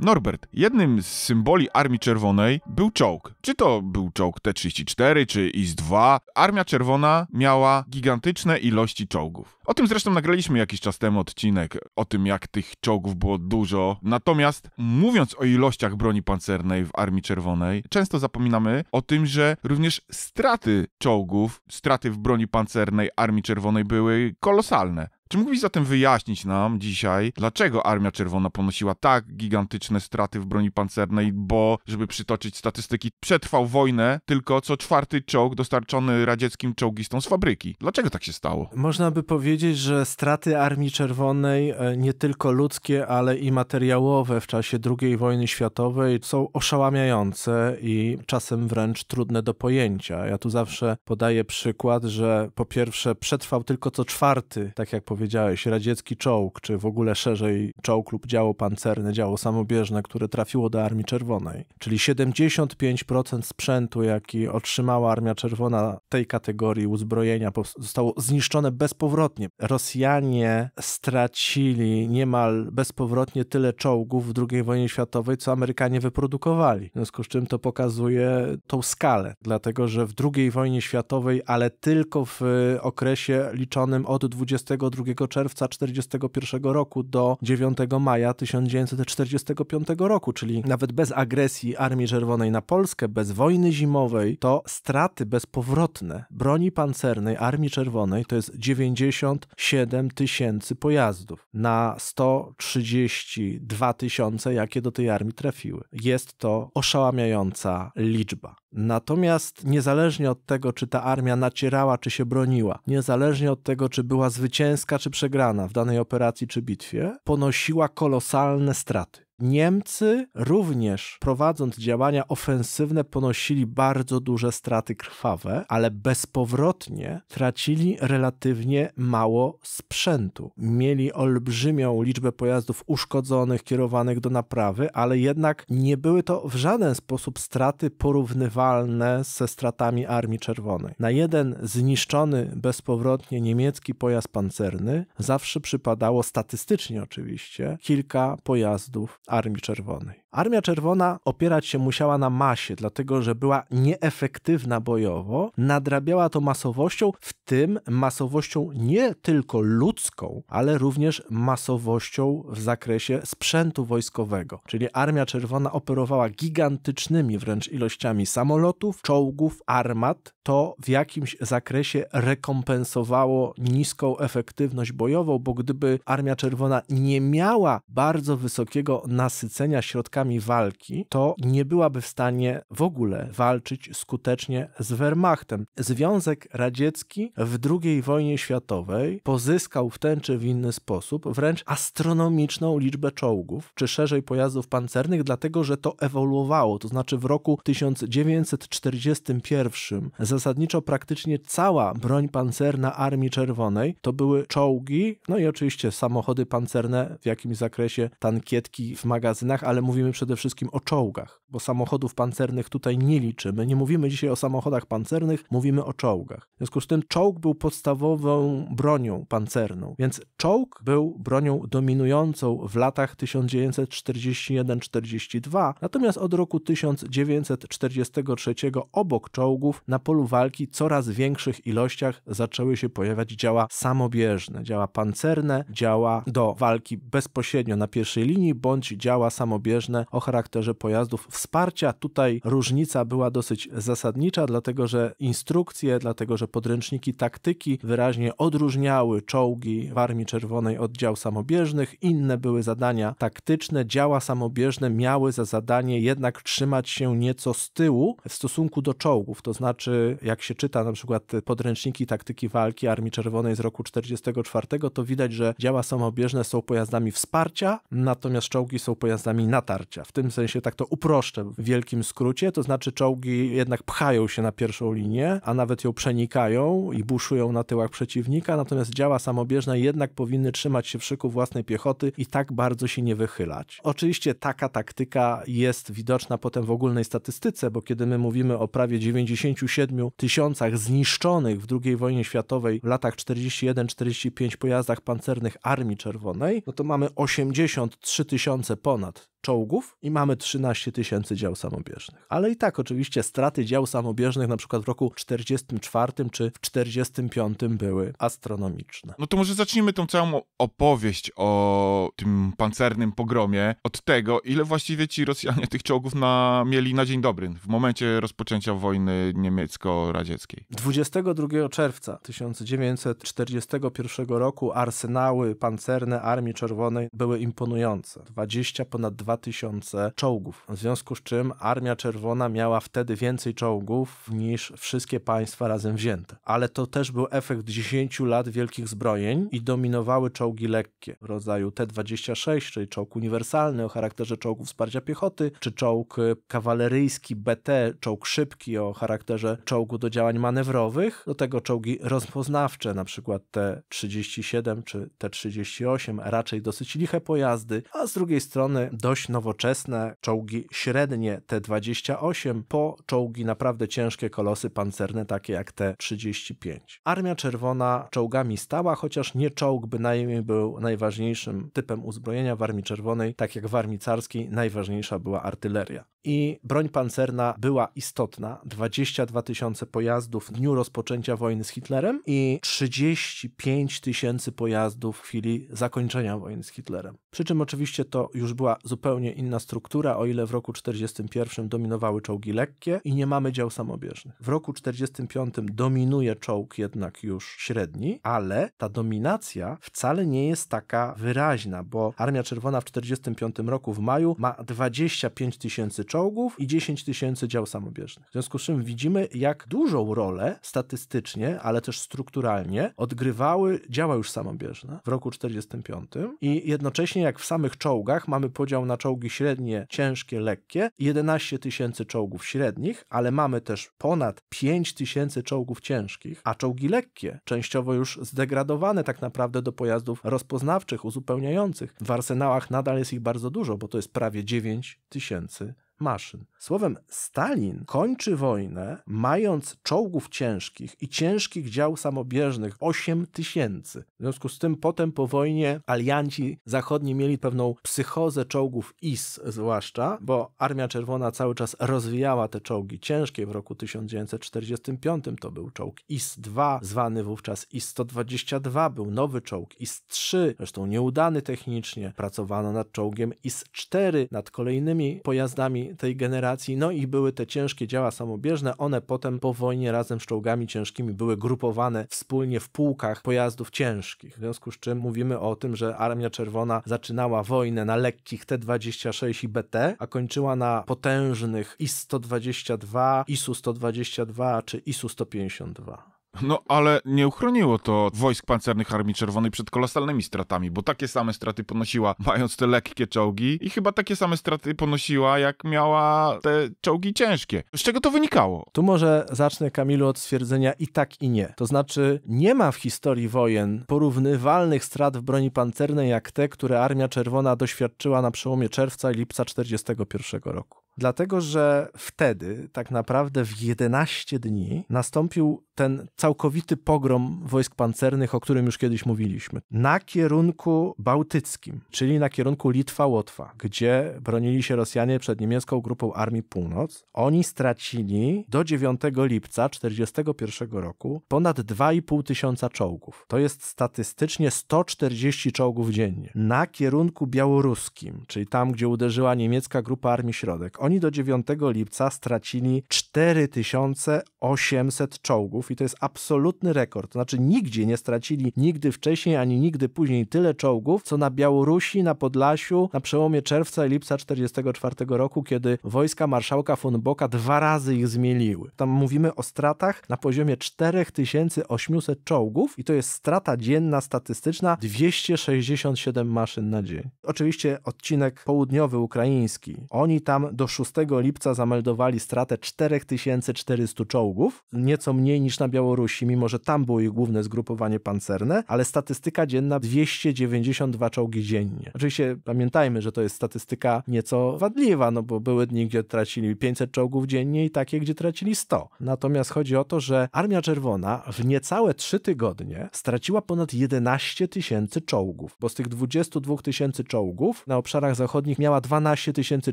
Norbert, jednym z symboli Armii Czerwonej był czołg. Czy to był czołg T-34 czy IS-2? Armia Czerwona miała gigantyczne ilości czołgów. O tym zresztą nagraliśmy jakiś czas temu odcinek, o tym jak tych czołgów było dużo. Natomiast mówiąc o ilościach broni pancernej w Armii Czerwonej, często zapominamy o tym, że również straty czołgów, straty w broni pancernej Armii Czerwonej były kolosalne. Czy mógłbyś zatem wyjaśnić nam dzisiaj, dlaczego Armia Czerwona ponosiła tak gigantyczne straty w broni pancernej, bo, żeby przytoczyć statystyki, przetrwał wojnę tylko co czwarty czołg dostarczony radzieckim czołgistom z fabryki? Dlaczego tak się stało? Można by powiedzieć, że straty Armii Czerwonej, e, nie tylko ludzkie, ale i materiałowe w czasie II wojny światowej są oszałamiające i czasem wręcz trudne do pojęcia. Ja tu zawsze podaję przykład, że po pierwsze przetrwał tylko co czwarty, tak jak powiedziałem, powiedziałeś, radziecki czołg, czy w ogóle szerzej czołg lub działo pancerne, działo samobieżne, które trafiło do Armii Czerwonej. Czyli 75% sprzętu, jaki otrzymała Armia Czerwona tej kategorii uzbrojenia, zostało zniszczone bezpowrotnie. Rosjanie stracili niemal bezpowrotnie tyle czołgów w II wojnie światowej, co Amerykanie wyprodukowali. W związku z czym to pokazuje tą skalę, dlatego że w II wojnie światowej, ale tylko w okresie liczonym od 22 2 czerwca 1941 roku do 9 maja 1945 roku, czyli nawet bez agresji Armii Czerwonej na Polskę, bez wojny zimowej, to straty bezpowrotne broni pancernej Armii Czerwonej to jest 97 tysięcy pojazdów na 132 tysiące, jakie do tej armii trafiły. Jest to oszałamiająca liczba. Natomiast niezależnie od tego, czy ta armia nacierała, czy się broniła, niezależnie od tego, czy była zwycięska, czy przegrana w danej operacji czy bitwie, ponosiła kolosalne straty. Niemcy również prowadząc działania ofensywne ponosili bardzo duże straty krwawe, ale bezpowrotnie tracili relatywnie mało sprzętu. Mieli olbrzymią liczbę pojazdów uszkodzonych, kierowanych do naprawy, ale jednak nie były to w żaden sposób straty porównywalne ze stratami Armii Czerwonej. Na jeden zniszczony bezpowrotnie niemiecki pojazd pancerny zawsze przypadało statystycznie oczywiście kilka pojazdów Armii Czerwonej. Armia Czerwona opierać się musiała na masie, dlatego że była nieefektywna bojowo, nadrabiała to masowością, w tym masowością nie tylko ludzką, ale również masowością w zakresie sprzętu wojskowego. Czyli Armia Czerwona operowała gigantycznymi wręcz ilościami samolotów, czołgów, armat. To w jakimś zakresie rekompensowało niską efektywność bojową, bo gdyby Armia Czerwona nie miała bardzo wysokiego nasycenia środkami, walki, to nie byłaby w stanie w ogóle walczyć skutecznie z Wehrmachtem. Związek Radziecki w II wojnie światowej pozyskał w ten czy w inny sposób wręcz astronomiczną liczbę czołgów, czy szerzej pojazdów pancernych, dlatego że to ewoluowało. To znaczy w roku 1941 zasadniczo praktycznie cała broń pancerna Armii Czerwonej to były czołgi, no i oczywiście samochody pancerne w jakimś zakresie, tankietki w magazynach, ale mówimy mówimy przede wszystkim o czołgach, bo samochodów pancernych tutaj nie liczymy. Nie mówimy dzisiaj o samochodach pancernych, mówimy o czołgach. W związku z tym czołg był podstawową bronią pancerną, więc czołg był bronią dominującą w latach 1941-42, natomiast od roku 1943 obok czołgów na polu walki coraz większych ilościach zaczęły się pojawiać działa samobieżne, działa pancerne, działa do walki bezpośrednio na pierwszej linii bądź działa samobieżne dane o charakterze pojazdów wsparcia. Tutaj różnica była dosyć zasadnicza, dlatego że instrukcje, dlatego że podręczniki taktyki wyraźnie odróżniały czołgi w Armii Czerwonej od dział samobieżnych, inne były zadania taktyczne, działa samobieżne miały za zadanie jednak trzymać się nieco z tyłu w stosunku do czołgów, to znaczy jak się czyta na przykład podręczniki taktyki walki Armii Czerwonej z roku 44, to widać, że działa samobieżne są pojazdami wsparcia, natomiast czołgi są pojazdami natarcia w tym sensie tak to uproszczę w wielkim skrócie, to znaczy czołgi jednak pchają się na pierwszą linię, a nawet ją przenikają i buszują na tyłach przeciwnika, natomiast działa samobieżne jednak powinny trzymać się w szyku własnej piechoty i tak bardzo się nie wychylać. Oczywiście taka taktyka jest widoczna potem w ogólnej statystyce, bo kiedy my mówimy o prawie 97 tysiącach zniszczonych w II wojnie światowej w latach 41-45 pojazdach pancernych Armii Czerwonej, no to mamy 83 tysiące ponad czołgów, działów i mamy 13 tysięcy dział samobieżnych. Ale i tak oczywiście straty dział samobieżnych na przykład w roku 44 czy w 45 były astronomiczne. No to może zacznijmy tą całą opowieść o tym pancernym pogromie od tego, ile właściwie ci Rosjanie tych czołgów na, mieli na dzień dobry w momencie rozpoczęcia wojny niemiecko-radzieckiej. 22 czerwca 1941 roku arsenały pancerne Armii Czerwonej były imponujące. 20 ponad 2000 tysiące czołgów. W związku z czym Armia Czerwona miała wtedy więcej czołgów niż wszystkie państwa razem wzięte. Ale to też był efekt 10 lat wielkich zbrojeń i dominowały czołgi lekkie w rodzaju T-26, czyli czołg uniwersalny o charakterze czołgu wsparcia piechoty, czy czołg y, kawaleryjski BT, czołg szybki o charakterze czołgu do działań manewrowych, do tego czołgi rozpoznawcze, na przykład T-37 czy T-38, raczej dosyć liche pojazdy, a z drugiej strony dość nowoczesne nowoczesne czołgi średnie T-28 po czołgi naprawdę ciężkie kolosy pancerne takie jak T-35. Armia Czerwona czołgami stała, chociaż nie czołg bynajmniej był najważniejszym typem uzbrojenia w Armii Czerwonej, tak jak w Armii Carskiej najważniejsza była artyleria. I broń pancerna była istotna, 22 tysiące pojazdów w dniu rozpoczęcia wojny z Hitlerem i 35 tysięcy pojazdów w chwili zakończenia wojny z Hitlerem. Przy czym oczywiście to już była zupełnie inna struktura, o ile w roku 1941 dominowały czołgi lekkie i nie mamy dział samobieżnych. W roku 1945 dominuje czołg jednak już średni, ale ta dominacja wcale nie jest taka wyraźna, bo Armia Czerwona w 1945 roku w maju ma 25 tysięcy czołgów i 10 tysięcy dział samobieżnych. W związku z czym widzimy, jak dużą rolę statystycznie, ale też strukturalnie odgrywały działa już samobieżne w roku 1945 i jednocześnie jak w samych czołgach mamy podział na czołgi średnie, ciężkie, lekkie, 11 tysięcy czołgów średnich, ale mamy też ponad 5 tysięcy czołgów ciężkich, a czołgi lekkie, częściowo już zdegradowane tak naprawdę do pojazdów rozpoznawczych, uzupełniających. W arsenałach nadal jest ich bardzo dużo, bo to jest prawie 9 tysięcy maszyn. Słowem, Stalin kończy wojnę mając czołgów ciężkich i ciężkich dział samobieżnych 8 tysięcy. W związku z tym potem po wojnie alianci zachodni mieli pewną psychozę czołgów IS zwłaszcza, bo Armia Czerwona cały czas rozwijała te czołgi ciężkie. W roku 1945 to był czołg IS-2, zwany wówczas IS-122, był nowy czołg IS-3, zresztą nieudany technicznie. Pracowano nad czołgiem IS-4, nad kolejnymi pojazdami tej generacji, no i były te ciężkie działa samobieżne, one potem po wojnie razem z czołgami ciężkimi były grupowane wspólnie w pułkach pojazdów ciężkich, w związku z czym mówimy o tym, że Armia Czerwona zaczynała wojnę na lekkich T-26 i BT, a kończyła na potężnych IS-122, ISU-122 czy ISU-152. No, ale nie uchroniło to wojsk pancernych Armii Czerwonej przed kolosalnymi stratami, bo takie same straty ponosiła, mając te lekkie czołgi i chyba takie same straty ponosiła, jak miała te czołgi ciężkie. Z czego to wynikało? Tu może zacznę, Kamilu, od stwierdzenia i tak, i nie. To znaczy, nie ma w historii wojen porównywalnych strat w broni pancernej jak te, które Armia Czerwona doświadczyła na przełomie czerwca i lipca 1941 roku. Dlatego, że wtedy tak naprawdę w 11 dni nastąpił ten całkowity pogrom wojsk pancernych, o którym już kiedyś mówiliśmy, na kierunku bałtyckim, czyli na kierunku Litwa-Łotwa, gdzie bronili się Rosjanie przed niemiecką grupą Armii Północ. Oni stracili do 9 lipca 1941 roku ponad 2,5 tysiąca czołgów. To jest statystycznie 140 czołgów dziennie. Na kierunku białoruskim, czyli tam, gdzie uderzyła niemiecka grupa Armii Środek, oni do 9 lipca stracili 4800 czołgów i to jest absolutny rekord. To znaczy nigdzie nie stracili nigdy wcześniej ani nigdy później tyle czołgów, co na Białorusi, na Podlasiu na przełomie czerwca i lipca 1944 roku, kiedy wojska marszałka von Boka dwa razy ich zmieliły. Tam mówimy o stratach na poziomie 4800 czołgów i to jest strata dzienna statystyczna 267 maszyn na dzień. Oczywiście odcinek południowy ukraiński. Oni tam do 6 lipca zameldowali stratę 4400 czołgów, nieco mniej niż na Białorusi, mimo że tam było ich główne zgrupowanie pancerne, ale statystyka dzienna 292 czołgi dziennie. Oczywiście pamiętajmy, że to jest statystyka nieco wadliwa, no bo były dni, gdzie tracili 500 czołgów dziennie i takie, gdzie tracili 100. Natomiast chodzi o to, że Armia Czerwona w niecałe 3 tygodnie straciła ponad 11 tysięcy czołgów, bo z tych 22 tysięcy czołgów na obszarach zachodnich miała 12 tysięcy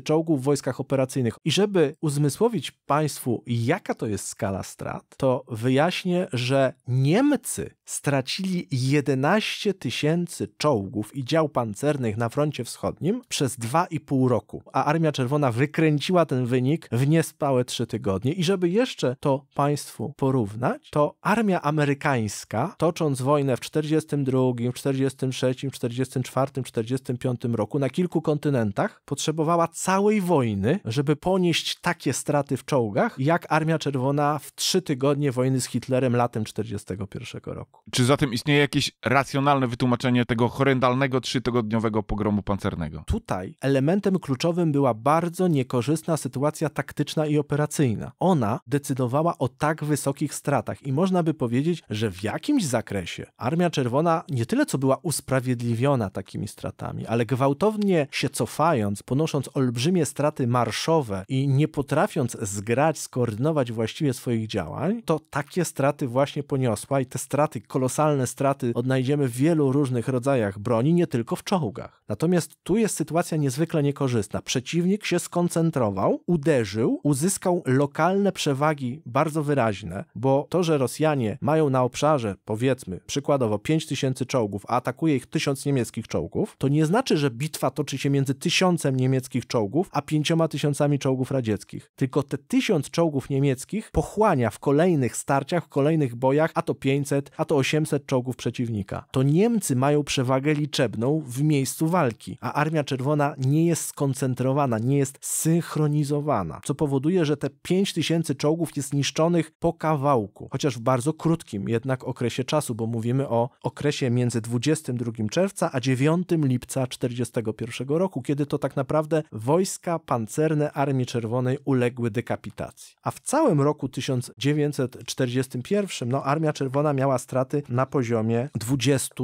czołgów, w wojskach operacyjnych. I żeby uzmysłowić Państwu, jaka to jest skala strat, to wyjaśnię, że Niemcy stracili 11 tysięcy czołgów i dział pancernych na froncie wschodnim przez 2,5 roku, a Armia Czerwona wykręciła ten wynik w niespałe 3 tygodnie. I żeby jeszcze to Państwu porównać, to armia amerykańska, tocząc wojnę w 1942, 1943, 1944, 1945 roku na kilku kontynentach, potrzebowała całej wojny, żeby ponieść takie straty w czołgach, jak Armia Czerwona w 3 tygodnie wojny z Hitlerem latem 1941 roku. Czy zatem istnieje jakieś racjonalne wytłumaczenie tego horrendalnego trzytygodniowego pogromu pancernego? Tutaj elementem kluczowym była bardzo niekorzystna sytuacja taktyczna i operacyjna. Ona decydowała o tak wysokich stratach i można by powiedzieć, że w jakimś zakresie Armia Czerwona nie tyle co była usprawiedliwiona takimi stratami, ale gwałtownie się cofając, ponosząc olbrzymie straty marszowe i nie potrafiąc zgrać, skoordynować właściwie swoich działań, to takie straty właśnie poniosła i te straty kolosalne straty odnajdziemy w wielu różnych rodzajach broni, nie tylko w czołgach. Natomiast tu jest sytuacja niezwykle niekorzystna. Przeciwnik się skoncentrował, uderzył, uzyskał lokalne przewagi bardzo wyraźne, bo to, że Rosjanie mają na obszarze, powiedzmy, przykładowo 5000 czołgów, a atakuje ich 1000 niemieckich czołgów, to nie znaczy, że bitwa toczy się między 1000 niemieckich czołgów, a 5000 czołgów radzieckich. Tylko te 1000 czołgów niemieckich pochłania w kolejnych starciach, w kolejnych bojach, a to 500, a to 800 czołgów przeciwnika. To Niemcy mają przewagę liczebną w miejscu walki, a Armia Czerwona nie jest skoncentrowana, nie jest synchronizowana, co powoduje, że te 5000 czołgów jest niszczonych po kawałku, chociaż w bardzo krótkim jednak okresie czasu, bo mówimy o okresie między 22 czerwca a 9 lipca 1941 roku, kiedy to tak naprawdę wojska pancerne Armii Czerwonej uległy dekapitacji. A w całym roku 1941 no, Armia Czerwona miała straty straty na poziomie 20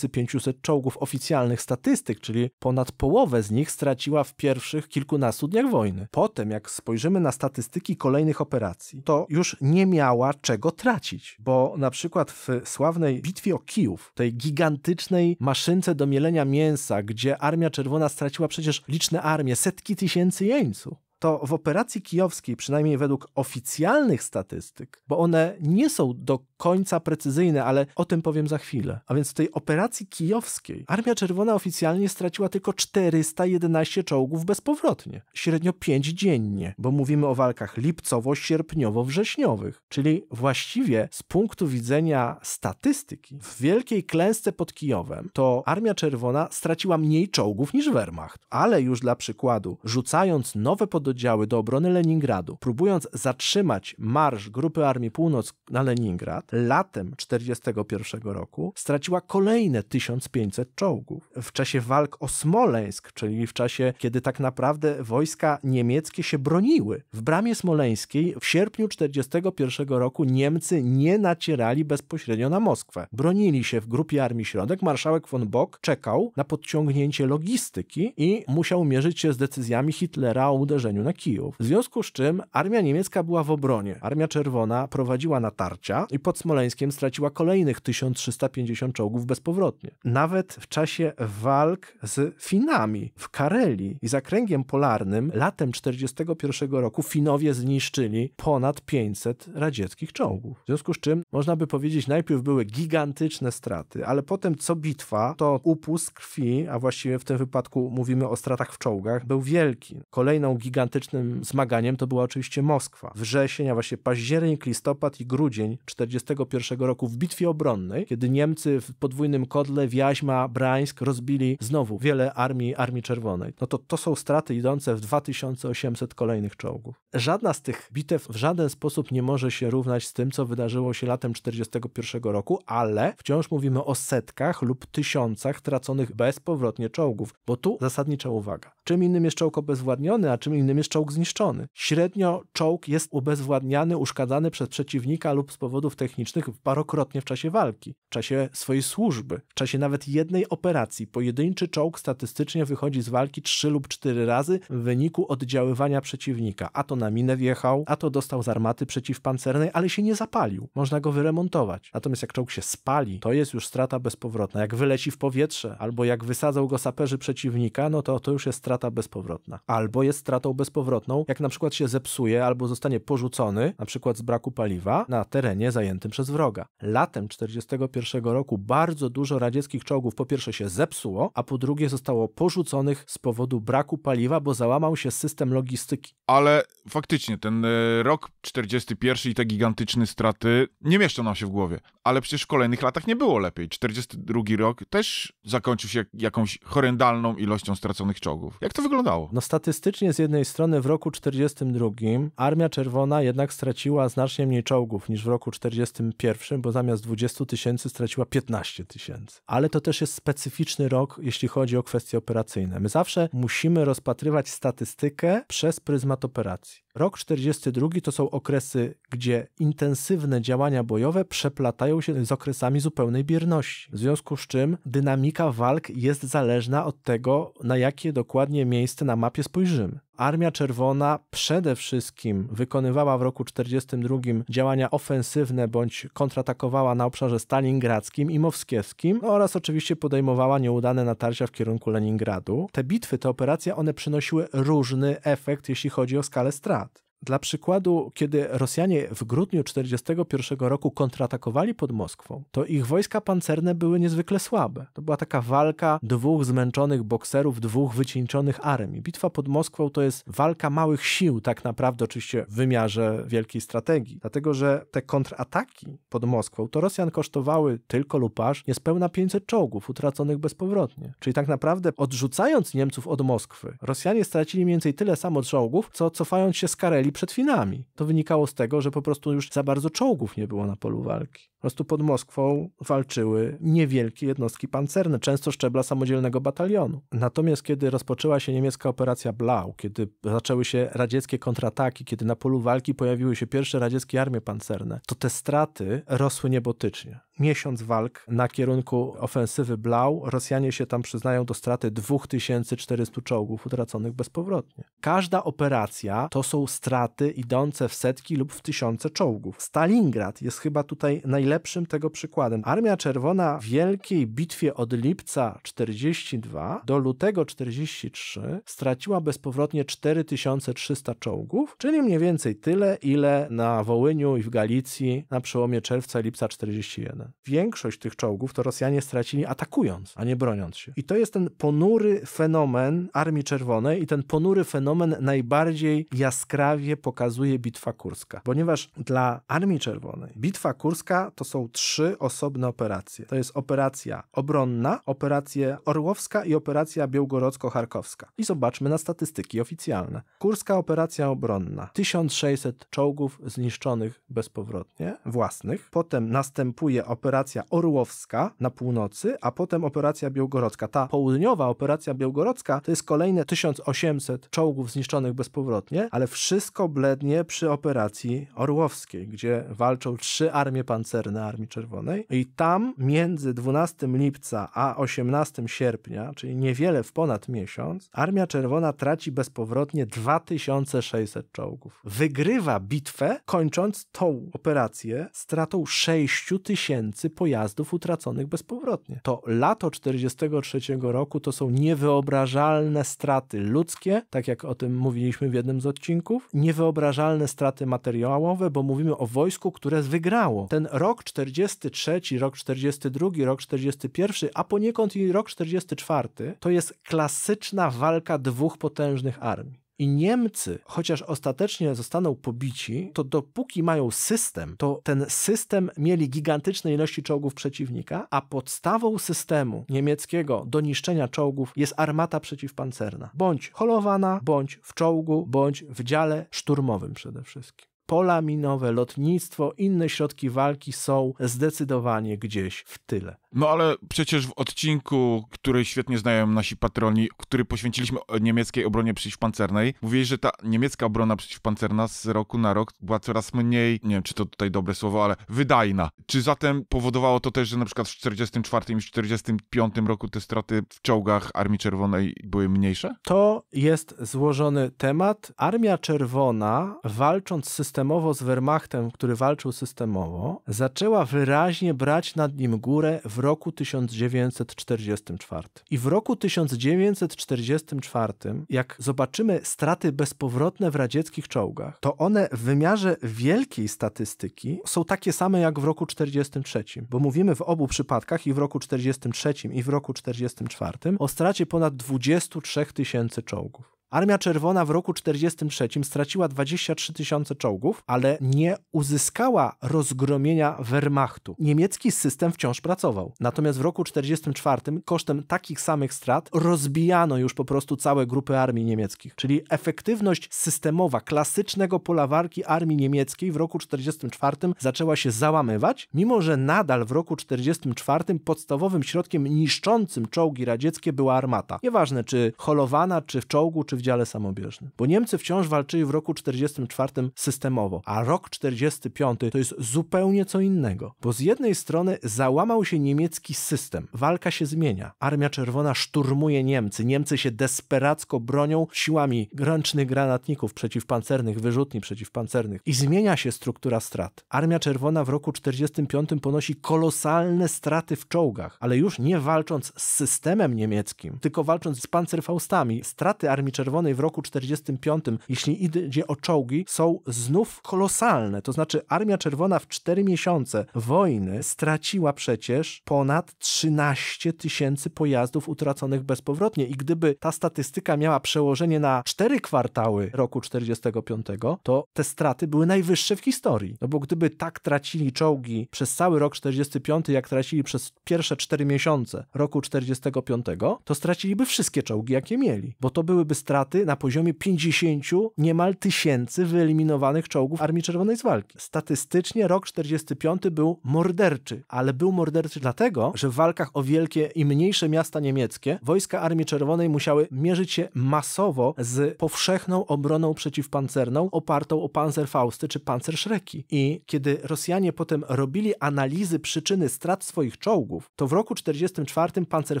500 czołgów oficjalnych statystyk, czyli ponad połowę z nich straciła w pierwszych kilkunastu dniach wojny. Potem, jak spojrzymy na statystyki kolejnych operacji, to już nie miała czego tracić, bo na przykład w sławnej bitwie o Kijów, tej gigantycznej maszynce do mielenia mięsa, gdzie Armia Czerwona straciła przecież liczne armie, setki tysięcy jeńców, to w operacji kijowskiej, przynajmniej według oficjalnych statystyk, bo one nie są do końca precyzyjne, ale o tym powiem za chwilę. A więc w tej operacji kijowskiej Armia Czerwona oficjalnie straciła tylko 411 czołgów bezpowrotnie, średnio 5 dziennie, bo mówimy o walkach lipcowo-sierpniowo-wrześniowych, czyli właściwie z punktu widzenia statystyki w wielkiej klęsce pod Kijowem to Armia Czerwona straciła mniej czołgów niż Wehrmacht, ale już dla przykładu, rzucając nowe pododdziały działy do obrony Leningradu. Próbując zatrzymać marsz Grupy Armii Północ na Leningrad, latem 1941 roku straciła kolejne 1500 czołgów. W czasie walk o Smoleńsk, czyli w czasie, kiedy tak naprawdę wojska niemieckie się broniły, w Bramie Smoleńskiej w sierpniu 1941 roku Niemcy nie nacierali bezpośrednio na Moskwę. Bronili się w Grupie Armii Środek. Marszałek von Bock czekał na podciągnięcie logistyki i musiał mierzyć się z decyzjami Hitlera o uderzeniu na Kijów. W związku z czym armia niemiecka była w obronie. Armia Czerwona prowadziła natarcia i pod Smoleńskiem straciła kolejnych 1350 czołgów bezpowrotnie. Nawet w czasie walk z Finami w Karelii i kręgiem polarnym latem 1941 roku Finowie zniszczyli ponad 500 radzieckich czołgów. W związku z czym można by powiedzieć, najpierw były gigantyczne straty, ale potem co bitwa, to upust krwi, a właściwie w tym wypadku mówimy o stratach w czołgach, był wielki. Kolejną gigantyczną gigantycznym zmaganiem to była oczywiście Moskwa. Wrzesień, a właśnie październik, listopad i grudzień 1941 roku w bitwie obronnej, kiedy Niemcy w podwójnym kodle Wiaźma, Brańsk rozbili znowu wiele armii, Armii Czerwonej. No to to są straty idące w 2800 kolejnych czołgów. Żadna z tych bitew w żaden sposób nie może się równać z tym, co wydarzyło się latem 1941 roku, ale wciąż mówimy o setkach lub tysiącach traconych bezpowrotnie czołgów, bo tu zasadnicza uwaga. Czym innym jest czołg obezwładniony, a czym innym tym jest czołg zniszczony. Średnio czołg jest ubezwładniany, uszkadzany przez przeciwnika lub z powodów technicznych parokrotnie w czasie walki, w czasie swojej służby, w czasie nawet jednej operacji. Pojedynczy czołg statystycznie wychodzi z walki 3 lub 4 razy w wyniku oddziaływania przeciwnika. A to na minę wjechał, a to dostał z armaty przeciwpancernej, ale się nie zapalił. Można go wyremontować. Natomiast jak czołg się spali, to jest już strata bezpowrotna. Jak wyleci w powietrze, albo jak wysadzą go saperzy przeciwnika, no to to już jest strata bezpowrotna. Albo jest stratą bezpowrotną bezpowrotną, jak na przykład się zepsuje albo zostanie porzucony, na przykład z braku paliwa, na terenie zajętym przez wroga. Latem 1941 roku bardzo dużo radzieckich czołgów po pierwsze się zepsuło, a po drugie zostało porzuconych z powodu braku paliwa, bo załamał się system logistyki. Ale faktycznie ten e, rok 41 i te gigantyczne straty nie mieszczą nam się w głowie. Ale przecież w kolejnych latach nie było lepiej. 42 rok też zakończył się jakąś horrendalną ilością straconych czołgów. Jak to wyglądało? No statystycznie z jednej strony strony w roku 1942 Armia Czerwona jednak straciła znacznie mniej czołgów niż w roku 1941, bo zamiast 20 tysięcy straciła 15 tysięcy. Ale to też jest specyficzny rok, jeśli chodzi o kwestie operacyjne. My zawsze musimy rozpatrywać statystykę przez pryzmat operacji. Rok 1942 to są okresy, gdzie intensywne działania bojowe przeplatają się z okresami zupełnej bierności. W związku z czym dynamika walk jest zależna od tego, na jakie dokładnie miejsce na mapie spojrzymy. Armia Czerwona przede wszystkim wykonywała w roku 1942 działania ofensywne bądź kontratakowała na obszarze stalingradzkim i mowskiewskim oraz oczywiście podejmowała nieudane natarcia w kierunku Leningradu. Te bitwy, te operacje, one przynosiły różny efekt, jeśli chodzi o skalę strat. Dla przykładu, kiedy Rosjanie w grudniu 1941 roku kontratakowali pod Moskwą, to ich wojska pancerne były niezwykle słabe. To była taka walka dwóch zmęczonych bokserów, dwóch wycieńczonych armii. Bitwa pod Moskwą to jest walka małych sił, tak naprawdę oczywiście w wymiarze wielkiej strategii. Dlatego, że te kontrataki pod Moskwą to Rosjan kosztowały tylko lub aż niespełna 500 czołgów utraconych bezpowrotnie. Czyli tak naprawdę odrzucając Niemców od Moskwy, Rosjanie stracili mniej więcej tyle samo czołgów, co cofając się z Kareli przed Finami. To wynikało z tego, że po prostu już za bardzo czołgów nie było na polu walki prostu pod Moskwą walczyły niewielkie jednostki pancerne, często szczebla samodzielnego batalionu. Natomiast kiedy rozpoczęła się niemiecka operacja Blau, kiedy zaczęły się radzieckie kontrataki, kiedy na polu walki pojawiły się pierwsze radzieckie armie pancerne, to te straty rosły niebotycznie. Miesiąc walk na kierunku ofensywy Blau, Rosjanie się tam przyznają do straty 2400 czołgów utraconych bezpowrotnie. Każda operacja to są straty idące w setki lub w tysiące czołgów. Stalingrad jest chyba tutaj najlepszym najlepszym tego przykładem. Armia Czerwona w wielkiej bitwie od lipca 42 do lutego 43 straciła bezpowrotnie 4300 czołgów, czyli mniej więcej tyle, ile na Wołyniu i w Galicji na przełomie czerwca i lipca 41. Większość tych czołgów to Rosjanie stracili atakując, a nie broniąc się. I to jest ten ponury fenomen Armii Czerwonej i ten ponury fenomen najbardziej jaskrawie pokazuje Bitwa Kurska. Ponieważ dla Armii Czerwonej Bitwa Kurska to to są trzy osobne operacje. To jest operacja obronna, operacja orłowska i operacja białgorodzko charkowska I zobaczmy na statystyki oficjalne. Kurska operacja obronna. 1600 czołgów zniszczonych bezpowrotnie, własnych. Potem następuje operacja orłowska na północy, a potem operacja białgorodzka. Ta południowa operacja białgorodzka to jest kolejne 1800 czołgów zniszczonych bezpowrotnie, ale wszystko blednie przy operacji orłowskiej, gdzie walczą trzy armie pancerne na Armii Czerwonej. I tam między 12 lipca a 18 sierpnia, czyli niewiele w ponad miesiąc, Armia Czerwona traci bezpowrotnie 2600 czołgów. Wygrywa bitwę, kończąc tą operację stratą 6000 pojazdów utraconych bezpowrotnie. To lato 43 roku to są niewyobrażalne straty ludzkie, tak jak o tym mówiliśmy w jednym z odcinków, niewyobrażalne straty materiałowe, bo mówimy o wojsku, które wygrało. Ten rok rok 43, rok 42, rok 41, a poniekąd i rok 44 to jest klasyczna walka dwóch potężnych armii. I Niemcy, chociaż ostatecznie zostaną pobici, to dopóki mają system, to ten system mieli gigantyczne ilości czołgów przeciwnika, a podstawą systemu niemieckiego do niszczenia czołgów jest armata przeciwpancerna. Bądź holowana, bądź w czołgu, bądź w dziale szturmowym przede wszystkim pola minowe, lotnictwo, inne środki walki są zdecydowanie gdzieś w tyle. No ale przecież w odcinku, który świetnie znają nasi patroni, który poświęciliśmy niemieckiej obronie przeciwpancernej, mówili, że ta niemiecka obrona przeciwpancerna z roku na rok była coraz mniej, nie wiem czy to tutaj dobre słowo, ale wydajna. Czy zatem powodowało to też, że na przykład w 1944 i 1945 roku te straty w czołgach Armii Czerwonej były mniejsze? To jest złożony temat. Armia Czerwona, walcząc systemowo z Wehrmachtem, który walczył systemowo, zaczęła wyraźnie brać nad nim górę w roku 1944. I w roku 1944, jak zobaczymy straty bezpowrotne w radzieckich czołgach, to one w wymiarze wielkiej statystyki są takie same jak w roku 1943, bo mówimy w obu przypadkach i w roku 1943 i w roku 1944 o stracie ponad 23 tysięcy czołgów. Armia Czerwona w roku 1943 straciła 23 tysiące czołgów, ale nie uzyskała rozgromienia Wehrmachtu. Niemiecki system wciąż pracował. Natomiast w roku 1944 kosztem takich samych strat rozbijano już po prostu całe grupy armii niemieckich. Czyli efektywność systemowa klasycznego pola walki armii niemieckiej w roku 1944 zaczęła się załamywać, mimo że nadal w roku 1944 podstawowym środkiem niszczącym czołgi radzieckie była armata. Nieważne czy holowana, czy w czołgu, czy czy w dziale samobieżnym. Bo Niemcy wciąż walczyli w roku 44 systemowo, a rok 45 to jest zupełnie co innego. Bo z jednej strony załamał się niemiecki system, walka się zmienia. Armia Czerwona szturmuje Niemcy, Niemcy się desperacko bronią siłami ręcznych granatników przeciwpancernych, wyrzutni przeciwpancernych i zmienia się struktura strat. Armia Czerwona w roku 45 ponosi kolosalne straty w czołgach, ale już nie walcząc z systemem niemieckim, tylko walcząc z pancerfaustami, straty Armii Czerwonej Czerwonej w roku 45, jeśli idzie o czołgi, są znów kolosalne. To znaczy Armia Czerwona w 4 miesiące wojny straciła przecież ponad 13 tysięcy pojazdów utraconych bezpowrotnie i gdyby ta statystyka miała przełożenie na 4 kwartały roku 45, to te straty były najwyższe w historii. No bo gdyby tak tracili czołgi przez cały rok 45, jak tracili przez pierwsze 4 miesiące roku 45, to straciliby wszystkie czołgi, jakie mieli, bo to byłyby straty straty na poziomie 50 niemal tysięcy wyeliminowanych czołgów Armii Czerwonej z walki. Statystycznie rok 45 był morderczy, ale był morderczy dlatego, że w walkach o wielkie i mniejsze miasta niemieckie wojska Armii Czerwonej musiały mierzyć się masowo z powszechną obroną przeciwpancerną opartą o Fausty czy Szreki. I kiedy Rosjanie potem robili analizy przyczyny strat swoich czołgów, to w roku 44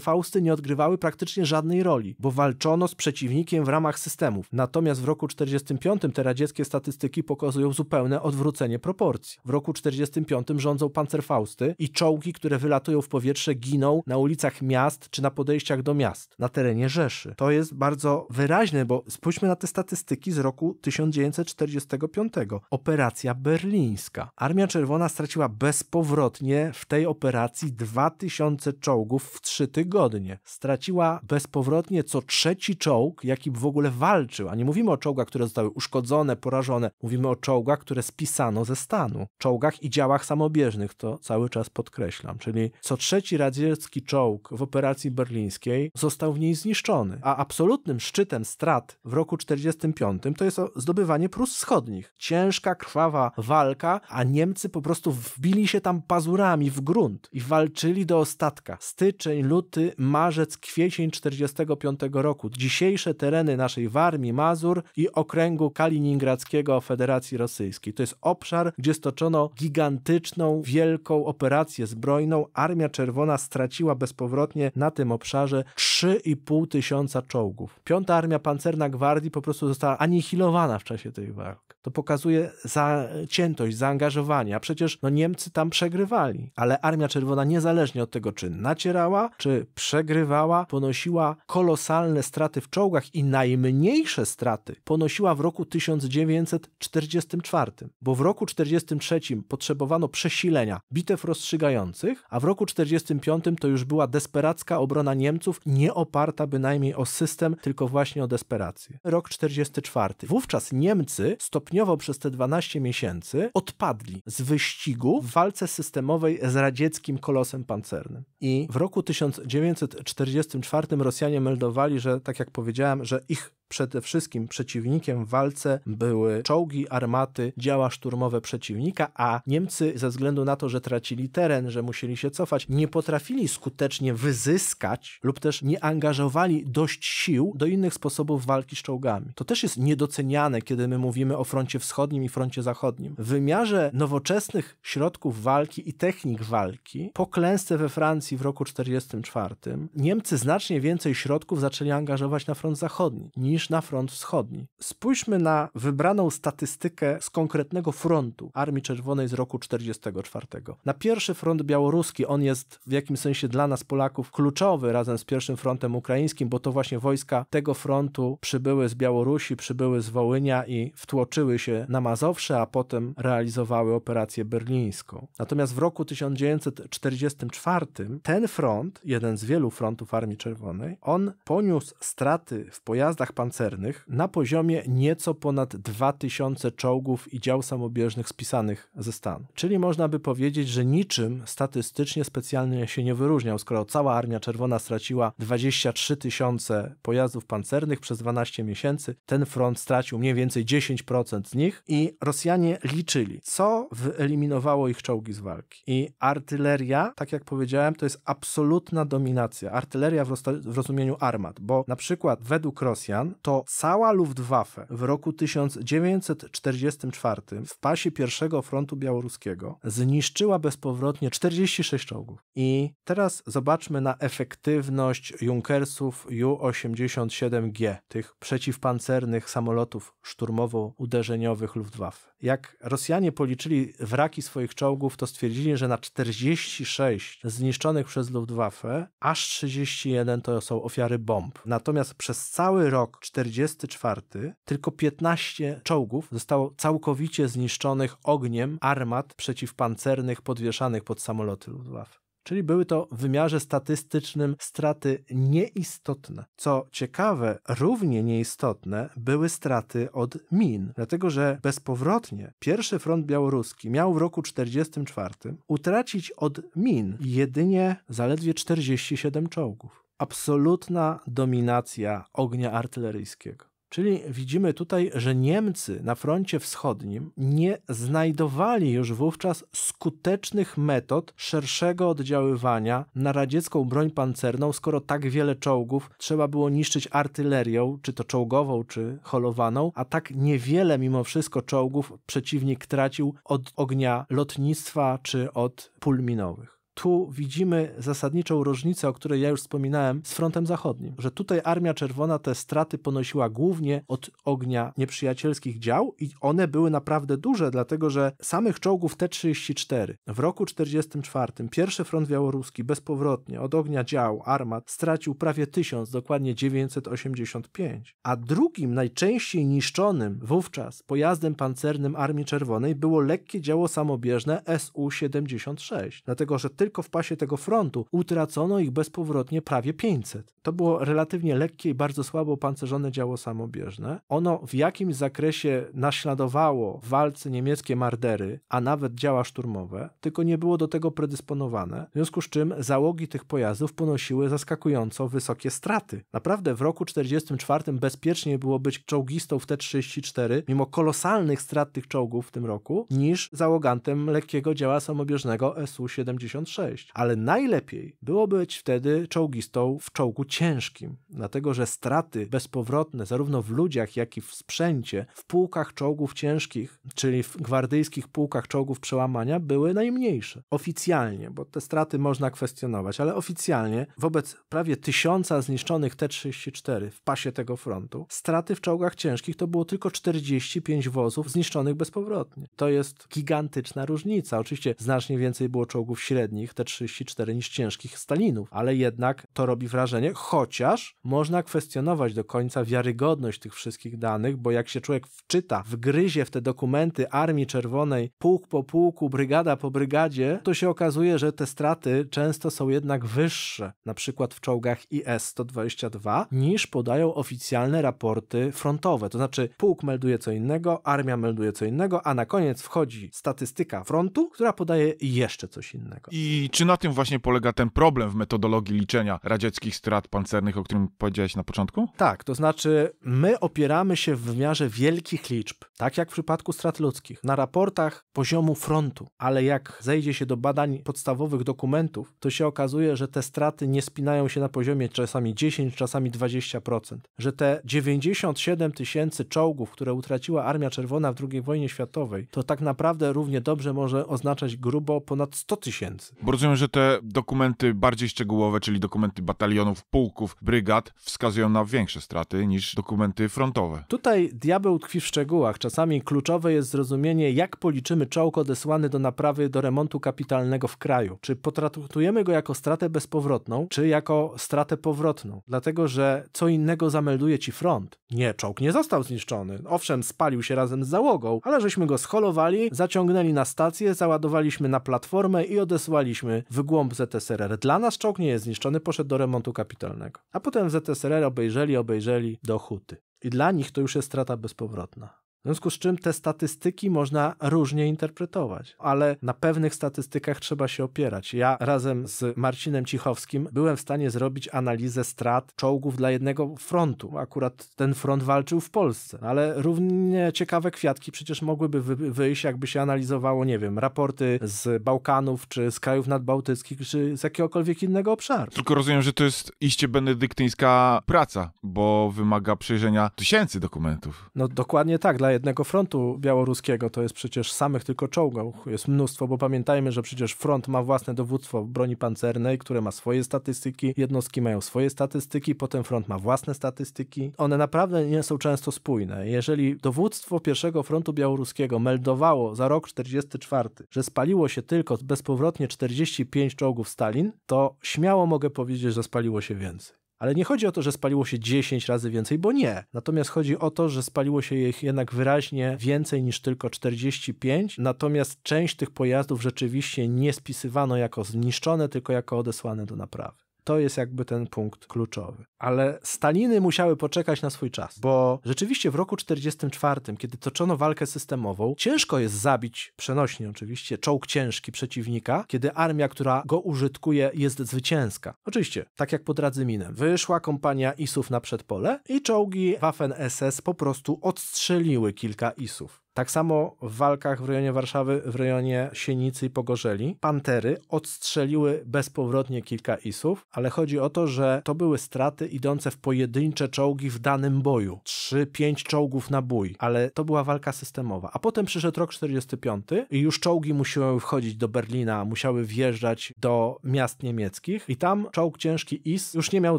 Fausty nie odgrywały praktycznie żadnej roli, bo walczono z przeciwnikiem w ramach systemów. Natomiast w roku 45 te radzieckie statystyki pokazują zupełne odwrócenie proporcji. W roku 45 rządzą pancerfausty i czołgi, które wylatują w powietrze, giną na ulicach miast czy na podejściach do miast, na terenie Rzeszy. To jest bardzo wyraźne, bo spójrzmy na te statystyki z roku 1945. Operacja berlińska. Armia Czerwona straciła bezpowrotnie w tej operacji 2000 czołgów w 3 tygodnie. Straciła bezpowrotnie co trzeci czołg, jaki w ogóle walczył, a nie mówimy o czołgach, które zostały uszkodzone, porażone. Mówimy o czołgach, które spisano ze stanu. Czołgach i działach samobieżnych, to cały czas podkreślam. Czyli co trzeci radziecki czołg w operacji berlińskiej został w niej zniszczony. A absolutnym szczytem strat w roku 1945 to jest zdobywanie Prus Wschodnich. Ciężka, krwawa walka, a Niemcy po prostu wbili się tam pazurami w grunt i walczyli do ostatka. Styczeń, luty, marzec, kwiecień 1945 roku. Dzisiejsze tereny tereny naszej Warmii, Mazur i okręgu kaliningradzkiego Federacji Rosyjskiej. To jest obszar, gdzie stoczono gigantyczną, wielką operację zbrojną. Armia Czerwona straciła bezpowrotnie na tym obszarze 3,5 tysiąca czołgów. Piąta Armia Pancerna Gwardii po prostu została anihilowana w czasie tej walki. To pokazuje zaciętość, zaangażowanie. A przecież no, Niemcy tam przegrywali, ale Armia Czerwona niezależnie od tego, czy nacierała, czy przegrywała, ponosiła kolosalne straty w czołgach i najmniejsze straty ponosiła w roku 1944, bo w roku 1943 potrzebowano przesilenia, bitew rozstrzygających, a w roku 1945 to już była desperacka obrona Niemców, nie oparta bynajmniej o system, tylko właśnie o desperację. Rok 1944. Wówczas Niemcy stopniowo stopniowo przez te 12 miesięcy odpadli z wyścigu w walce systemowej z radzieckim kolosem pancernym. I w roku 1944 Rosjanie meldowali, że tak jak powiedziałem, że ich Przede wszystkim przeciwnikiem w walce były czołgi, armaty, działa szturmowe przeciwnika, a Niemcy ze względu na to, że tracili teren, że musieli się cofać, nie potrafili skutecznie wyzyskać lub też nie angażowali dość sił do innych sposobów walki z czołgami. To też jest niedoceniane, kiedy my mówimy o froncie wschodnim i froncie zachodnim. W wymiarze nowoczesnych środków walki i technik walki, po klęsce we Francji w roku 1944, Niemcy znacznie więcej środków zaczęli angażować na front zachodni niż niż na front wschodni. Spójrzmy na wybraną statystykę z konkretnego frontu Armii Czerwonej z roku 1944. Na pierwszy front białoruski, on jest w jakimś sensie dla nas Polaków kluczowy razem z pierwszym frontem ukraińskim, bo to właśnie wojska tego frontu przybyły z Białorusi, przybyły z Wołynia i wtłoczyły się na Mazowsze, a potem realizowały operację berlińską. Natomiast w roku 1944 ten front, jeden z wielu frontów Armii Czerwonej, on poniósł straty w pojazdach pancernych pancernych na poziomie nieco ponad 2000 czołgów i dział samobieżnych spisanych ze Stanów. Czyli można by powiedzieć, że niczym statystycznie specjalnie się nie wyróżniał, skoro cała Armia Czerwona straciła 23 tysiące pojazdów pancernych przez 12 miesięcy, ten front stracił mniej więcej 10% z nich i Rosjanie liczyli, co wyeliminowało ich czołgi z walki. I artyleria, tak jak powiedziałem, to jest absolutna dominacja. Artyleria w, roz w rozumieniu armat, bo na przykład według Rosjan to cała Luftwaffe w roku 1944 w pasie pierwszego frontu białoruskiego zniszczyła bezpowrotnie 46 czołgów. I teraz zobaczmy na efektywność Junkersów U-87G, tych przeciwpancernych samolotów szturmowo-uderzeniowych Luftwaffe. Jak Rosjanie policzyli wraki swoich czołgów, to stwierdzili, że na 46 zniszczonych przez Luftwaffe, aż 31 to są ofiary bomb. Natomiast przez cały rok 44 tylko 15 czołgów zostało całkowicie zniszczonych ogniem armat przeciwpancernych podwieszanych pod samoloty Luftwaffe. Czyli były to w wymiarze statystycznym straty nieistotne. Co ciekawe, równie nieistotne były straty od min, dlatego że bezpowrotnie pierwszy front białoruski miał w roku 1944 utracić od min jedynie zaledwie 47 czołgów. Absolutna dominacja ognia artyleryjskiego. Czyli widzimy tutaj, że Niemcy na froncie wschodnim nie znajdowali już wówczas skutecznych metod szerszego oddziaływania na radziecką broń pancerną, skoro tak wiele czołgów trzeba było niszczyć artylerią, czy to czołgową, czy holowaną, a tak niewiele mimo wszystko czołgów przeciwnik tracił od ognia lotnictwa czy od pulminowych tu widzimy zasadniczą różnicę, o której ja już wspominałem, z frontem zachodnim, że tutaj Armia Czerwona te straty ponosiła głównie od ognia nieprzyjacielskich dział i one były naprawdę duże, dlatego że samych czołgów T-34 w roku 1944 pierwszy front białoruski bezpowrotnie od ognia dział armat stracił prawie 1000, dokładnie 985, a drugim najczęściej niszczonym wówczas pojazdem pancernym Armii Czerwonej było lekkie działo samobieżne SU-76, dlatego że tym tylko w pasie tego frontu utracono ich bezpowrotnie prawie 500. To było relatywnie lekkie i bardzo słabo pancerzone działo samobieżne. Ono w jakimś zakresie naśladowało w walce niemieckie mardery, a nawet działa szturmowe, tylko nie było do tego predysponowane, w związku z czym załogi tych pojazdów ponosiły zaskakująco wysokie straty. Naprawdę w roku 44 bezpiecznie było być czołgistą w T-34, mimo kolosalnych strat tych czołgów w tym roku, niż załogantem lekkiego działa samobieżnego SU-76. 6. Ale najlepiej było być wtedy czołgistą w czołgu ciężkim, dlatego że straty bezpowrotne zarówno w ludziach, jak i w sprzęcie w pułkach czołgów ciężkich, czyli w gwardyjskich pułkach czołgów przełamania były najmniejsze. Oficjalnie, bo te straty można kwestionować, ale oficjalnie wobec prawie tysiąca zniszczonych T-34 w pasie tego frontu, straty w czołgach ciężkich to było tylko 45 wozów zniszczonych bezpowrotnie. To jest gigantyczna różnica. Oczywiście znacznie więcej było czołgów średnich, nich T-34 niż ciężkich Stalinów, ale jednak to robi wrażenie, chociaż można kwestionować do końca wiarygodność tych wszystkich danych, bo jak się człowiek wczyta, wgryzie w te dokumenty Armii Czerwonej, pułk po pułku, brygada po brygadzie, to się okazuje, że te straty często są jednak wyższe, na przykład w czołgach IS-122, niż podają oficjalne raporty frontowe. To znaczy pułk melduje co innego, armia melduje co innego, a na koniec wchodzi statystyka frontu, która podaje jeszcze coś innego. I i czy na tym właśnie polega ten problem w metodologii liczenia radzieckich strat pancernych, o którym powiedziałeś na początku? Tak, to znaczy my opieramy się w wymiarze wielkich liczb, tak jak w przypadku strat ludzkich, na raportach poziomu frontu, ale jak zejdzie się do badań podstawowych dokumentów, to się okazuje, że te straty nie spinają się na poziomie czasami 10, czasami 20%, że te 97 tysięcy czołgów, które utraciła Armia Czerwona w II wojnie światowej, to tak naprawdę równie dobrze może oznaczać grubo ponad 100 tysięcy. Bo rozumiem, że te dokumenty bardziej szczegółowe, czyli dokumenty batalionów, pułków, brygad, wskazują na większe straty niż dokumenty frontowe. Tutaj diabeł tkwi w szczegółach. Czasami kluczowe jest zrozumienie, jak policzymy czołg odesłany do naprawy, do remontu kapitalnego w kraju. Czy potraktujemy go jako stratę bezpowrotną, czy jako stratę powrotną? Dlatego, że co innego zamelduje ci front. Nie, czołg nie został zniszczony. Owszem, spalił się razem z załogą, ale żeśmy go scholowali, zaciągnęli na stację, załadowaliśmy na platformę i odesłaliśmy byliśmy w głąb ZSRR. Dla nas czołg nie jest zniszczony, poszedł do remontu kapitalnego. A potem w ZSRR obejrzeli, obejrzeli do huty. I dla nich to już jest strata bezpowrotna. W związku z czym te statystyki można różnie interpretować, ale na pewnych statystykach trzeba się opierać. Ja razem z Marcinem Cichowskim byłem w stanie zrobić analizę strat czołgów dla jednego frontu. Akurat ten front walczył w Polsce, ale równie ciekawe kwiatki przecież mogłyby wyjść, jakby się analizowało, nie wiem, raporty z Bałkanów, czy z krajów nadbałtyckich, czy z jakiegokolwiek innego obszaru. Tylko rozumiem, że to jest iście benedyktyńska praca, bo wymaga przejrzenia tysięcy dokumentów. No dokładnie tak, dla jednego frontu białoruskiego, to jest przecież samych tylko czołgów, jest mnóstwo, bo pamiętajmy, że przecież front ma własne dowództwo broni pancernej, które ma swoje statystyki, jednostki mają swoje statystyki, potem front ma własne statystyki. One naprawdę nie są często spójne. Jeżeli dowództwo pierwszego frontu białoruskiego meldowało za rok 44, że spaliło się tylko bezpowrotnie 45 czołgów Stalin, to śmiało mogę powiedzieć, że spaliło się więcej. Ale nie chodzi o to, że spaliło się 10 razy więcej, bo nie. Natomiast chodzi o to, że spaliło się ich jednak wyraźnie więcej niż tylko 45, natomiast część tych pojazdów rzeczywiście nie spisywano jako zniszczone, tylko jako odesłane do naprawy. To jest jakby ten punkt kluczowy. Ale Staliny musiały poczekać na swój czas, bo rzeczywiście w roku 1944, kiedy toczono walkę systemową, ciężko jest zabić, przenośnie oczywiście, czołg ciężki przeciwnika, kiedy armia, która go użytkuje, jest zwycięska. Oczywiście, tak jak pod Radzyminem. Wyszła kompania ISów na przedpole i czołgi Waffen-SS po prostu odstrzeliły kilka ISów. Tak samo w walkach w rejonie Warszawy, w rejonie Sienicy i Pogorzeli, pantery odstrzeliły bezpowrotnie kilka isów, ale chodzi o to, że to były straty idące w pojedyncze czołgi w danym boju. 3-5 czołgów na bój, ale to była walka systemowa. A potem przyszedł rok 45 i już czołgi musiały wchodzić do Berlina, musiały wjeżdżać do miast niemieckich i tam czołg ciężki IS już nie miał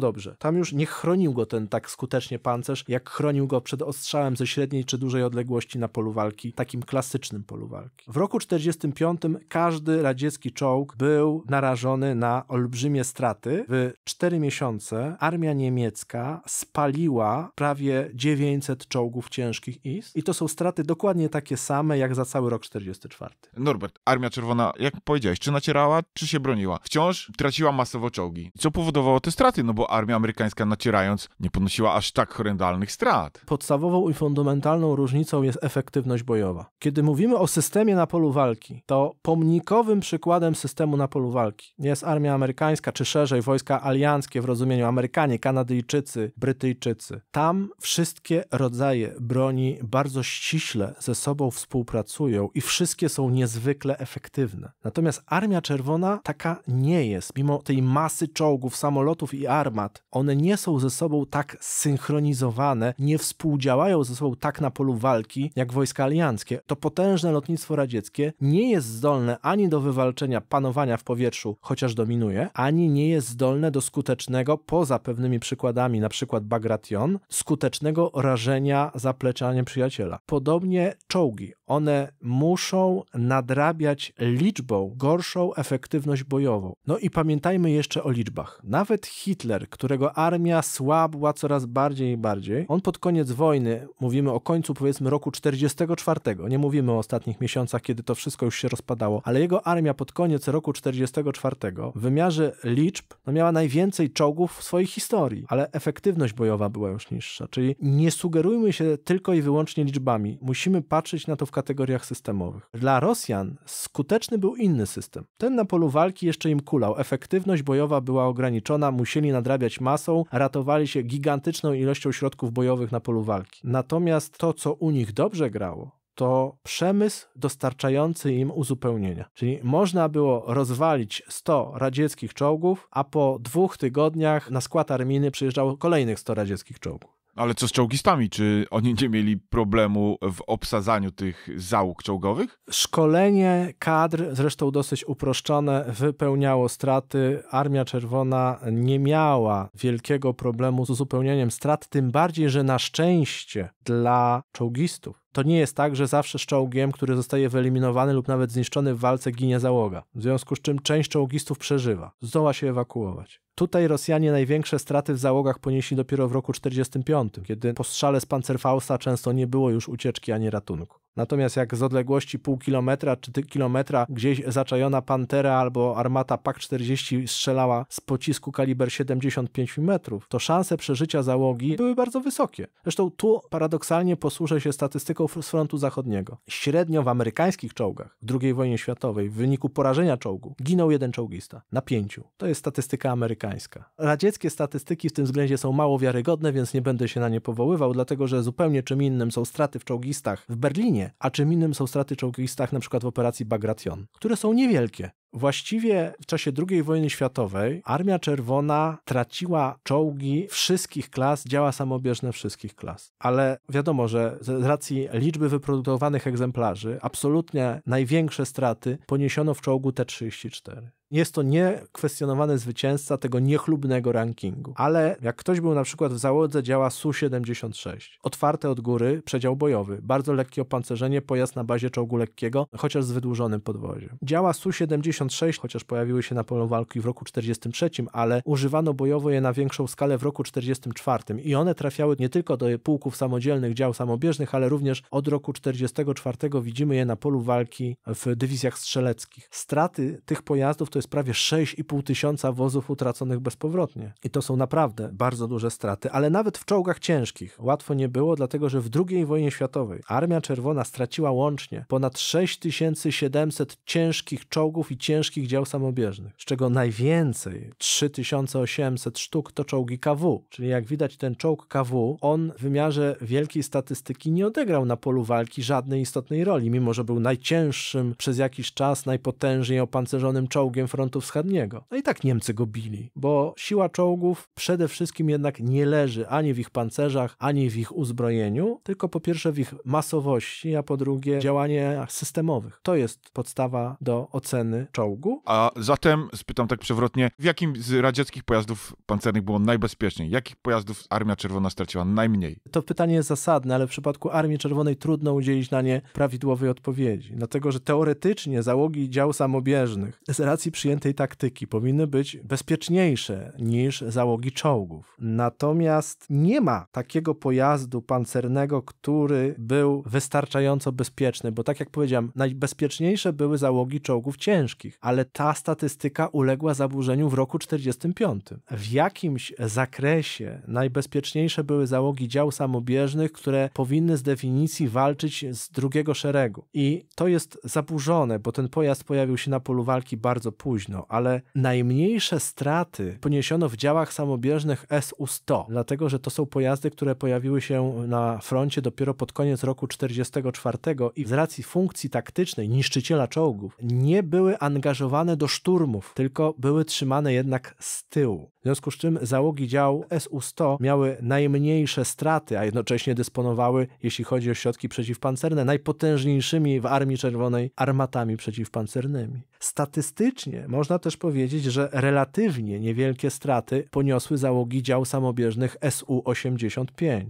dobrze. Tam już nie chronił go ten tak skutecznie pancerz, jak chronił go przed ostrzałem ze średniej czy dużej odległości na polu walki walki, takim klasycznym polu walki. W roku 1945 każdy radziecki czołg był narażony na olbrzymie straty. W 4 miesiące armia niemiecka spaliła prawie 900 czołgów ciężkich IS i to są straty dokładnie takie same jak za cały rok 1944. Norbert, Armia Czerwona, jak powiedziałeś, czy nacierała, czy się broniła? Wciąż traciła masowo czołgi. Co powodowało te straty? No bo armia amerykańska nacierając nie ponosiła aż tak horrendalnych strat. Podstawową i fundamentalną różnicą jest efektywność umiejętność bojowa. Kiedy mówimy o systemie na polu walki, to pomnikowym przykładem systemu na polu walki jest armia amerykańska, czy szerzej wojska alianckie w rozumieniu Amerykanie, Kanadyjczycy, Brytyjczycy. Tam wszystkie rodzaje broni bardzo ściśle ze sobą współpracują i wszystkie są niezwykle efektywne. Natomiast Armia Czerwona taka nie jest. Mimo tej masy czołgów, samolotów i armat, one nie są ze sobą tak synchronizowane, nie współdziałają ze sobą tak na polu walki, jak wojska alianckie, to potężne lotnictwo radzieckie nie jest zdolne ani do wywalczenia panowania w powietrzu, chociaż dominuje, ani nie jest zdolne do skutecznego, poza pewnymi przykładami, na przykład Bagration, skutecznego rażenia zaplecza nieprzyjaciela. Podobnie czołgi. One muszą nadrabiać liczbą gorszą efektywność bojową. No i pamiętajmy jeszcze o liczbach. Nawet Hitler, którego armia słabła coraz bardziej i bardziej, on pod koniec wojny, mówimy o końcu powiedzmy roku 40. 44. Nie mówimy o ostatnich miesiącach, kiedy to wszystko już się rozpadało, ale jego armia pod koniec roku 44 w wymiarze liczb no miała najwięcej czołgów w swojej historii, ale efektywność bojowa była już niższa. Czyli nie sugerujmy się tylko i wyłącznie liczbami. Musimy patrzeć na to w kategoriach systemowych. Dla Rosjan skuteczny był inny system. Ten na polu walki jeszcze im kulał. Efektywność bojowa była ograniczona, musieli nadrabiać masą, ratowali się gigantyczną ilością środków bojowych na polu walki. Natomiast to, co u nich dobrze grało, to przemysł dostarczający im uzupełnienia. Czyli można było rozwalić 100 radzieckich czołgów, a po dwóch tygodniach na skład arminy przyjeżdżało kolejnych 100 radzieckich czołgów. Ale co z czołgistami? Czy oni nie mieli problemu w obsadzaniu tych załóg czołgowych? Szkolenie kadr, zresztą dosyć uproszczone, wypełniało straty. Armia Czerwona nie miała wielkiego problemu z uzupełnieniem strat, tym bardziej, że na szczęście dla czołgistów to nie jest tak, że zawsze z czołgiem, który zostaje wyeliminowany lub nawet zniszczony w walce, ginie załoga, w związku z czym część czołgistów przeżywa, zdoła się ewakuować. Tutaj Rosjanie największe straty w załogach ponieśli dopiero w roku 1945, kiedy po strzale z Panzerfausta często nie było już ucieczki ani ratunku. Natomiast jak z odległości pół kilometra czy kilometra gdzieś zaczajona Pantera albo armata PAK-40 strzelała z pocisku kaliber 75 mm, to szanse przeżycia załogi były bardzo wysokie. Zresztą tu paradoksalnie posłużę się statystyką z frontu zachodniego. Średnio w amerykańskich czołgach w II wojnie światowej w wyniku porażenia czołgu ginął jeden czołgista na pięciu. To jest statystyka amerykańska. Radzieckie statystyki w tym względzie są mało wiarygodne, więc nie będę się na nie powoływał, dlatego że zupełnie czym innym są straty w czołgistach w Berlinie a czym innym są straty czołgistach np. w operacji Bagration, które są niewielkie. Właściwie w czasie II wojny światowej Armia Czerwona traciła czołgi wszystkich klas, działa samobieżne wszystkich klas. Ale wiadomo, że z racji liczby wyprodukowanych egzemplarzy, absolutnie największe straty poniesiono w czołgu T-34. Jest to niekwestionowany zwycięzca tego niechlubnego rankingu. Ale jak ktoś był na przykład w załodze działa Su-76, otwarte od góry, przedział bojowy, bardzo lekkie opancerzenie, pojazd na bazie czołgu lekkiego, chociaż z wydłużonym podwoziem. Działa Su-76, chociaż pojawiły się na polu walki w roku 43, ale używano bojowo je na większą skalę w roku 44 i one trafiały nie tylko do pułków samodzielnych dział samobieżnych, ale również od roku 44 widzimy je na polu walki w dywizjach strzeleckich. Straty tych pojazdów to jest prawie 6,5 tysiąca wozów utraconych bezpowrotnie. I to są naprawdę bardzo duże straty, ale nawet w czołgach ciężkich łatwo nie było, dlatego że w II wojnie światowej Armia Czerwona straciła łącznie ponad 6700 ciężkich czołgów i ciężkich dział samobieżnych, z czego najwięcej 3800 sztuk to czołgi KW. Czyli jak widać ten czołg KW, on w wymiarze wielkiej statystyki nie odegrał na polu walki żadnej istotnej roli, mimo że był najcięższym przez jakiś czas najpotężniej opancerzonym czołgiem frontu wschodniego. No i tak Niemcy go bili, bo siła czołgów przede wszystkim jednak nie leży ani w ich pancerzach, ani w ich uzbrojeniu, tylko po pierwsze w ich masowości, a po drugie działaniach systemowych. To jest podstawa do oceny czołgu. A zatem spytam tak przewrotnie, w jakim z radzieckich pojazdów pancernych było najbezpieczniej? Jakich pojazdów Armia Czerwona straciła najmniej? To pytanie jest zasadne, ale w przypadku Armii Czerwonej trudno udzielić na nie prawidłowej odpowiedzi, dlatego że teoretycznie załogi dział samobieżnych z racji przyjętej taktyki powinny być bezpieczniejsze niż załogi czołgów. Natomiast nie ma takiego pojazdu pancernego, który był wystarczająco bezpieczny, bo tak jak powiedziałem, najbezpieczniejsze były załogi czołgów ciężkich, ale ta statystyka uległa zaburzeniu w roku 45. W jakimś zakresie najbezpieczniejsze były załogi dział samobieżnych, które powinny z definicji walczyć z drugiego szeregu. I to jest zaburzone, bo ten pojazd pojawił się na polu walki bardzo późno późno, ale najmniejsze straty poniesiono w działach samobieżnych SU-100, dlatego że to są pojazdy, które pojawiły się na froncie dopiero pod koniec roku 1944 i z racji funkcji taktycznej niszczyciela czołgów nie były angażowane do szturmów, tylko były trzymane jednak z tyłu. W związku z czym załogi dział SU-100 miały najmniejsze straty, a jednocześnie dysponowały, jeśli chodzi o środki przeciwpancerne, najpotężniejszymi w Armii Czerwonej armatami przeciwpancernymi. Statystycznie można też powiedzieć, że relatywnie niewielkie straty poniosły załogi dział samobieżnych SU-85,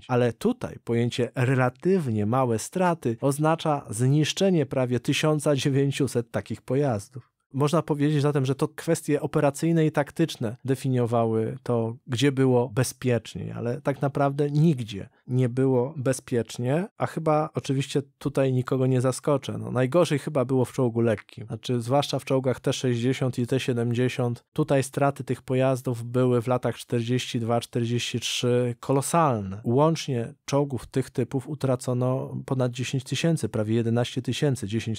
ale tutaj pojęcie relatywnie małe straty oznacza zniszczenie prawie 1900 takich pojazdów. Można powiedzieć zatem, że to kwestie operacyjne i taktyczne definiowały to, gdzie było bezpiecznie, ale tak naprawdę nigdzie nie było bezpiecznie, a chyba oczywiście tutaj nikogo nie zaskoczę. No, najgorzej chyba było w czołgu lekkim, znaczy zwłaszcza w czołgach T-60 i T-70. Tutaj straty tych pojazdów były w latach 42-43 kolosalne. Łącznie czołgów tych typów utracono ponad 10 tysięcy, prawie 11 tysięcy, 10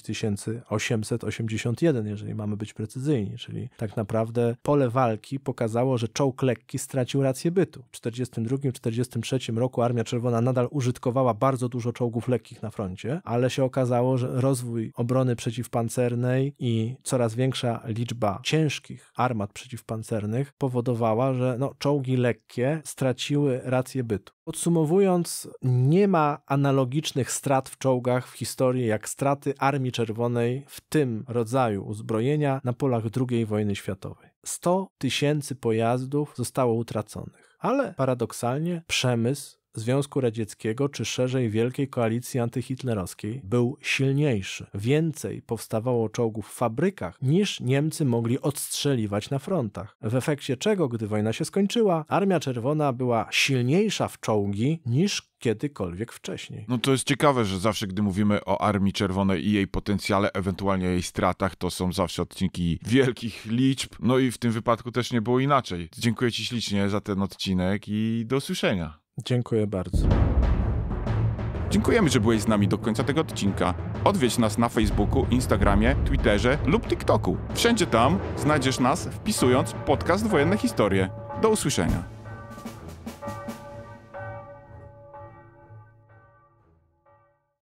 881, jeżeli mamy być precyzyjni, czyli tak naprawdę pole walki pokazało, że czołg lekki stracił rację bytu. W 42-43 roku Armia Czerwona Czerwona nadal użytkowała bardzo dużo czołgów lekkich na froncie, ale się okazało, że rozwój obrony przeciwpancernej i coraz większa liczba ciężkich armat przeciwpancernych powodowała, że no, czołgi lekkie straciły rację bytu. Podsumowując, nie ma analogicznych strat w czołgach w historii jak straty Armii Czerwonej w tym rodzaju uzbrojenia na polach II wojny światowej. 100 tysięcy pojazdów zostało utraconych. Ale paradoksalnie przemysł Związku Radzieckiego, czy szerzej Wielkiej Koalicji Antyhitlerowskiej, był silniejszy. Więcej powstawało czołgów w fabrykach, niż Niemcy mogli odstrzeliwać na frontach. W efekcie czego, gdy wojna się skończyła, Armia Czerwona była silniejsza w czołgi niż kiedykolwiek wcześniej. No to jest ciekawe, że zawsze, gdy mówimy o Armii Czerwonej i jej potencjale, ewentualnie jej stratach, to są zawsze odcinki wielkich liczb. No i w tym wypadku też nie było inaczej. Dziękuję Ci ślicznie za ten odcinek i do usłyszenia. Dziękuję bardzo. Dziękujemy, że byłeś z nami do końca tego odcinka. Odwiedź nas na Facebooku, Instagramie, Twitterze lub TikToku. Wszędzie tam znajdziesz nas wpisując podcast Wojenne Historie. Do usłyszenia.